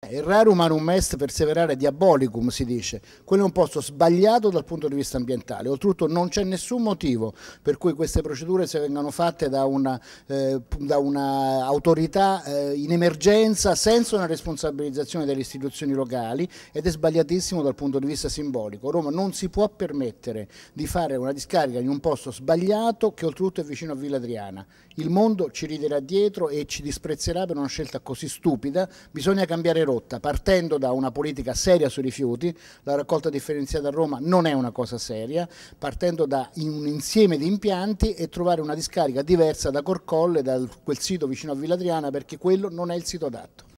Eh, il raro umanum est perseverare diabolicum si dice, quello è un posto sbagliato dal punto di vista ambientale, oltretutto non c'è nessun motivo per cui queste procedure se vengano fatte da un'autorità eh, una eh, in emergenza senza una responsabilizzazione delle istituzioni locali ed è sbagliatissimo dal punto di vista simbolico. Roma non si può permettere di fare una discarica in un posto sbagliato che oltretutto è vicino a Villa Adriana. Il mondo ci riderà dietro e ci disprezzerà per una scelta così stupida, bisogna cambiare rotta, partendo da una politica seria sui rifiuti, la raccolta differenziata a Roma non è una cosa seria, partendo da un insieme di impianti e trovare una discarica diversa da Corcolle, da quel sito vicino a Villa Adriana, perché quello non è il sito adatto.